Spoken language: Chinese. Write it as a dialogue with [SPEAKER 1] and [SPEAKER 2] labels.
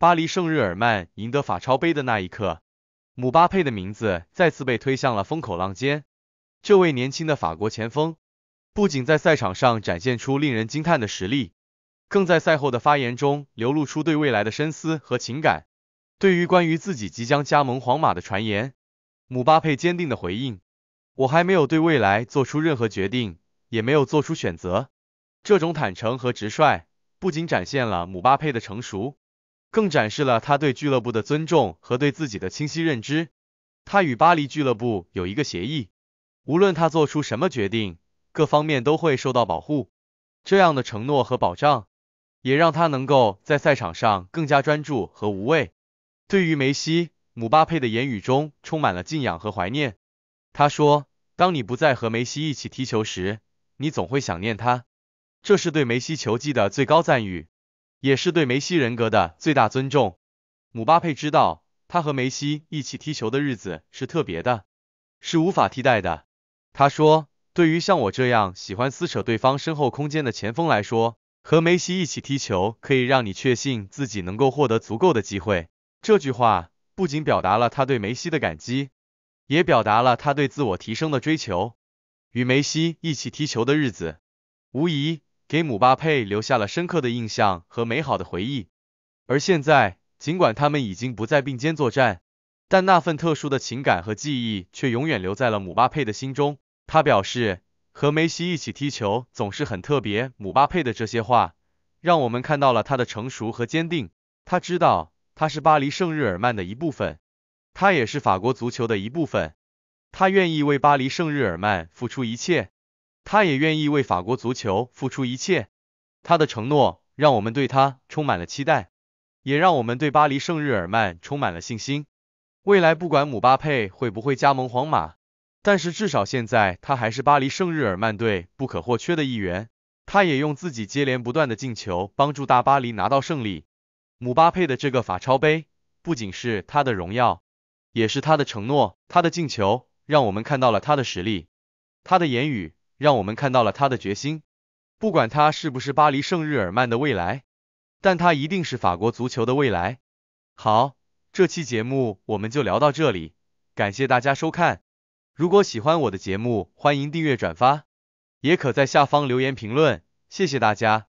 [SPEAKER 1] 巴黎圣日耳曼赢得法超杯的那一刻，姆巴佩的名字再次被推向了风口浪尖。这位年轻的法国前锋不仅在赛场上展现出令人惊叹的实力，更在赛后的发言中流露出对未来的深思和情感。对于关于自己即将加盟皇马的传言，姆巴佩坚定的回应：“我还没有对未来做出任何决定，也没有做出选择。”这种坦诚和直率，不仅展现了姆巴佩的成熟。更展示了他对俱乐部的尊重和对自己的清晰认知。他与巴黎俱乐部有一个协议，无论他做出什么决定，各方面都会受到保护。这样的承诺和保障，也让他能够在赛场上更加专注和无畏。对于梅西，姆巴佩的言语中充满了敬仰和怀念。他说：“当你不再和梅西一起踢球时，你总会想念他。”这是对梅西球技的最高赞誉。也是对梅西人格的最大尊重。姆巴佩知道，他和梅西一起踢球的日子是特别的，是无法替代的。他说：“对于像我这样喜欢撕扯对方身后空间的前锋来说，和梅西一起踢球可以让你确信自己能够获得足够的机会。”这句话不仅表达了他对梅西的感激，也表达了他对自我提升的追求。与梅西一起踢球的日子，无疑。给姆巴佩留下了深刻的印象和美好的回忆。而现在，尽管他们已经不再并肩作战，但那份特殊的情感和记忆却永远留在了姆巴佩的心中。他表示，和梅西一起踢球总是很特别。姆巴佩的这些话，让我们看到了他的成熟和坚定。他知道，他是巴黎圣日耳曼的一部分，他也是法国足球的一部分。他愿意为巴黎圣日耳曼付出一切。他也愿意为法国足球付出一切，他的承诺让我们对他充满了期待，也让我们对巴黎圣日耳曼充满了信心。未来不管姆巴佩会不会加盟皇马，但是至少现在他还是巴黎圣日耳曼队不可或缺的一员。他也用自己接连不断的进球帮助大巴黎拿到胜利。姆巴佩的这个法超杯不仅是他的荣耀，也是他的承诺。他的进球让我们看到了他的实力，他的言语。让我们看到了他的决心，不管他是不是巴黎圣日耳曼的未来，但他一定是法国足球的未来。好，这期节目我们就聊到这里，感谢大家收看。如果喜欢我的节目，欢迎订阅转发，也可在下方留言评论，谢谢大家。